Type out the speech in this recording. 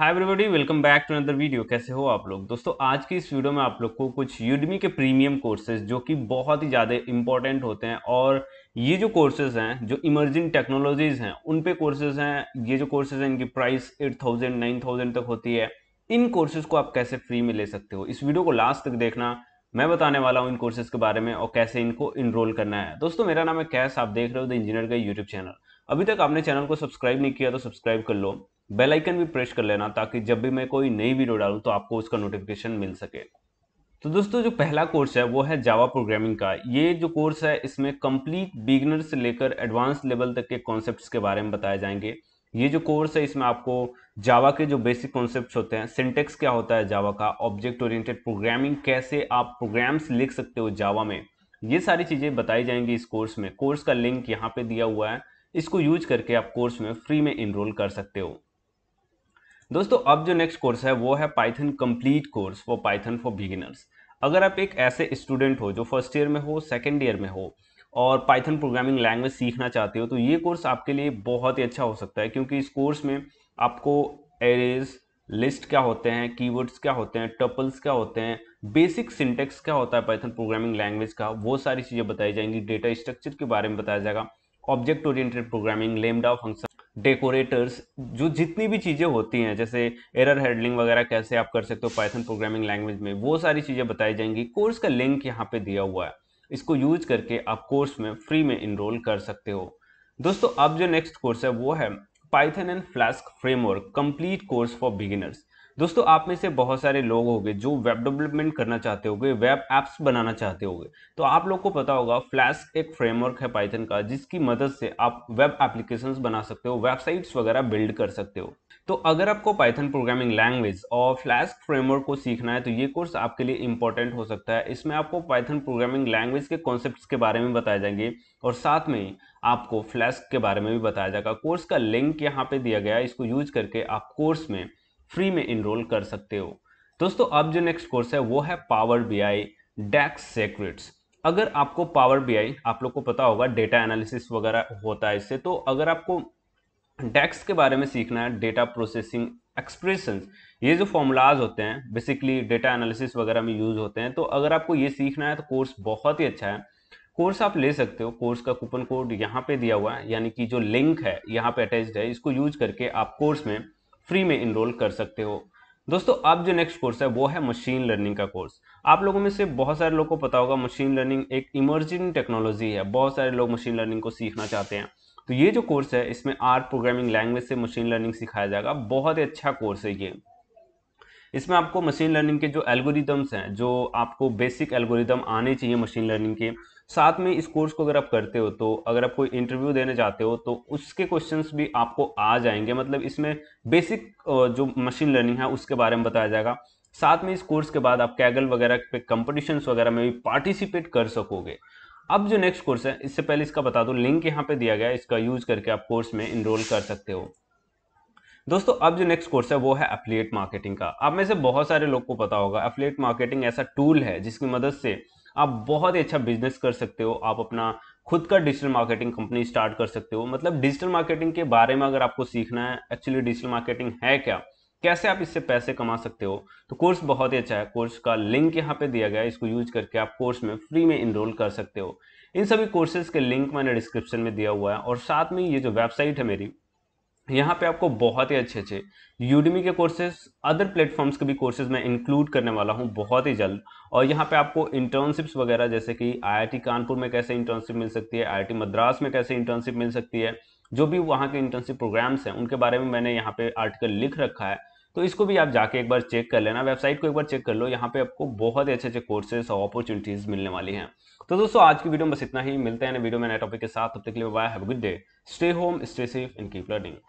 hi everybody welcome back to another video कैसे हो आप लोग दोस्तों आज की इस वीडियो में आप लोग को कुछ यूडमी के प्रीमियम कोर्सेज जो कि बहुत ही ज़्यादा इंपॉर्टेंट होते हैं और ये जो कोर्सेज हैं जो इमर्जिंग टेक्नोलॉजीज़ हैं उन पे कोर्सेज हैं ये जो कोर्सेज हैं इनकी price eight thousand nine thousand तक होती है इन कोर्सेज को आप कैसे फ्री में ले सकते हो इस वीडियो को लास्ट तक देखना मैं बताने वाला हूँ इन कोर्सेज के बारे में और कैसे इनको इनरोल करना है दोस्तों मेरा नाम है कैस आप देख रहे हो द इंजीनियर का यूट्यूब चैनल अभी तक आपने चैनल को सब्सक्राइब नहीं किया तो सब्सक्राइब कर लो बेल आइकन भी प्रेस कर लेना ताकि जब भी मैं कोई नई वीडियो डालूं तो आपको उसका नोटिफिकेशन मिल सके तो दोस्तों जो पहला कोर्स है वो है जावा प्रोग्रामिंग का ये जो कोर्स है इसमें कंप्लीट बिगनर से लेकर एडवांस लेवल तक के कॉन्सेप्ट्स के बारे में बताए जाएंगे ये जो कोर्स है इसमें आपको जावा के जो बेसिक कॉन्सेप्ट होते हैं सिंटेक्स क्या होता है जावा का ऑब्जेक्ट ओरिएंटेड प्रोग्रामिंग कैसे आप प्रोग्राम्स लिख सकते हो जावा में ये सारी चीज़ें बताई जाएंगी इस कोर्स में कोर्स का लिंक यहाँ पे दिया हुआ है इसको यूज करके आप कोर्स में फ्री में इनरोल कर सकते हो दोस्तों अब जो नेक्स्ट कोर्स है वो है Python complete course for Python for beginners अगर आप एक ऐसे स्टूडेंट हो जो फर्स्ट ईयर में हो सेकेंड ईयर में हो और पाइथन प्रोग्रामिंग लैंग्वेज सीखना चाहते हो तो ये कोर्स आपके लिए बहुत ही अच्छा हो सकता है क्योंकि इस कोर्स में आपको एरेज लिस्ट क्या होते हैं कीवर्ड्स क्या होते हैं टपल्स क्या होते हैं बेसिक सिंटेक्स क्या होता है पाइथन प्रोग्रामिंग लैंग्वेज का वो सारी चीज़ें बताई जाएंगी डेटा स्ट्रक्चर के बारे में बताया जाएगा object oriented programming lambda function decorators जो जितनी भी चीज़ें होती हैं जैसे एरर हैंडलिंग वगैरह कैसे आप कर सकते हो पाइथन प्रोग्रामिंग लैंग्वेज में वो सारी चीज़ें बताई जाएंगी कोर्स का लिंक यहाँ पे दिया हुआ है इसको यूज करके आप कोर्स में फ्री में इनरोल कर सकते हो दोस्तों अब जो नेक्स्ट कोर्स है वो है Python and Flask framework complete course for beginners दोस्तों आप में से बहुत सारे लोग होंगे जो वेब डेवलपमेंट करना चाहते होंगे वेब एप्स बनाना चाहते होंगे तो आप लोग को पता होगा फ्लैश एक फ्रेमवर्क है पाइथन का जिसकी मदद से आप वेब एप्लीकेशंस बना सकते हो वेबसाइट्स वगैरह बिल्ड कर सकते हो तो अगर आपको पाइथन प्रोग्रामिंग लैंग्वेज और फ्लैश फ्रेमवर्क को सीखना है तो ये कोर्स आपके लिए इंपॉर्टेंट हो सकता है इसमें आपको पाइथन प्रोग्रामिंग लैंग्वेज के कॉन्सेप्ट के बारे में बताए जाएंगे और साथ में आपको फ्लैश के बारे में भी बताया जाएगा कोर्स का लिंक यहाँ पे दिया गया है इसको यूज करके आप कोर्स में फ्री में इनरोल कर सकते हो दोस्तों अब जो नेक्स्ट कोर्स है वो है Power B I DAX secrets अगर आपको पावर बी आई आप लोग को पता होगा डेटा एनालिसिस वगैरह होता है इससे तो अगर आपको डैक्स के बारे में सीखना है डेटा प्रोसेसिंग एक्सप्रेशन ये जो फॉर्मूलाज होते हैं बेसिकली डेटा एनालिसिस वगैरह में यूज होते हैं तो अगर आपको ये सीखना है तो कोर्स बहुत ही अच्छा है कोर्स आप ले सकते हो कोर्स का कूपन कोड यहाँ पे दिया हुआ है यानी कि जो लिंक है यहाँ पे अटैच्ड है इसको यूज करके आप कोर्स में फ्री में इनरोल कर सकते हो दोस्तों अब जो नेक्स्ट कोर्स है वो है मशीन लर्निंग का कोर्स आप लोगों में से बहुत सारे लोगों को पता होगा मशीन लर्निंग एक इमर्जिंग टेक्नोलॉजी है बहुत सारे लोग मशीन लर्निंग को सीखना चाहते हैं तो ये जो कोर्स है इसमें आर प्रोग्रामिंग लैंग्वेज से मशीन लर्निंग सिखाया जाएगा बहुत ही अच्छा कोर्स है ये इसमें आपको मशीन लर्निंग के जो एल्गोरिदम्स हैं जो आपको बेसिक एल्गोरिदम आने चाहिए मशीन लर्निंग के साथ में इस कोर्स को अगर आप करते हो तो अगर आप कोई इंटरव्यू देने जाते हो तो उसके क्वेश्चंस भी आपको आ जाएंगे मतलब इसमें बेसिक जो मशीन लर्निंग है उसके बारे में बताया जाएगा साथ में इस कोर्स के बाद आप कैगल वगैरह पे कंपटीशन्स वगैरह में भी पार्टिसिपेट कर सकोगे अब जो नेक्स्ट कोर्स है इससे पहले इसका बता दो लिंक यहाँ पे दिया गया इसका यूज करके आप कोर्स में इनरोल कर सकते हो दोस्तों अब जो नेक्स्ट कोर्स है वो है एफिलिएट मार्केटिंग का आप में से बहुत सारे लोग को पता होगा एफिलिएट मार्केटिंग ऐसा टूल है जिसकी मदद से आप बहुत ही अच्छा बिजनेस कर सकते हो आप अपना खुद का डिजिटल मार्केटिंग कंपनी स्टार्ट कर सकते हो मतलब डिजिटल मार्केटिंग के बारे में अगर आपको सीखना है एक्चुअली डिजिटल मार्केटिंग है क्या कैसे आप इससे पैसे कमा सकते हो तो कोर्स बहुत ही अच्छा है कोर्स का लिंक यहाँ पे दिया गया है इसको यूज करके आप कोर्स में फ्री में इनरोल कर सकते हो इन सभी कोर्सेज के लिंक मैंने डिस्क्रिप्शन में दिया हुआ है और साथ में ये जो वेबसाइट है मेरी यहाँ पे आपको बहुत ही अच्छे अच्छे यूडमी के कोर्सेज अदर प्लेटफॉर्म्स के भी कोर्सेज मैं इंक्लूड करने वाला हूँ बहुत ही जल्द और यहाँ पे आपको इंटर्नशिप्स वगैरह जैसे कि आईआईटी कानपुर में कैसे इंटर्नशिप मिल सकती है आईआईटी मद्रास में कैसे इंटर्नशिप मिल सकती है जो भी वहाँ के इंटर्नशिप प्रोग्राम्स हैं उनके बारे में मैंने यहाँ पे आर्टिकल लिख रखा है तो इसको भी आप जाके एक बार चेक कर लेना वेबसाइट को एक बार चेक कर लो यहाँ पे आपको बहुत ही अच्छे अच्छे कोर्सेज और अपॉर्चुनिटीज मिलने वाली हैं तो दोस्तों आज की वीडियो में बस इतना ही मिलते हैं वीडियो में नए टॉपिक के साथ तब तक के लिए bye have good day stay home stay safe and keep learning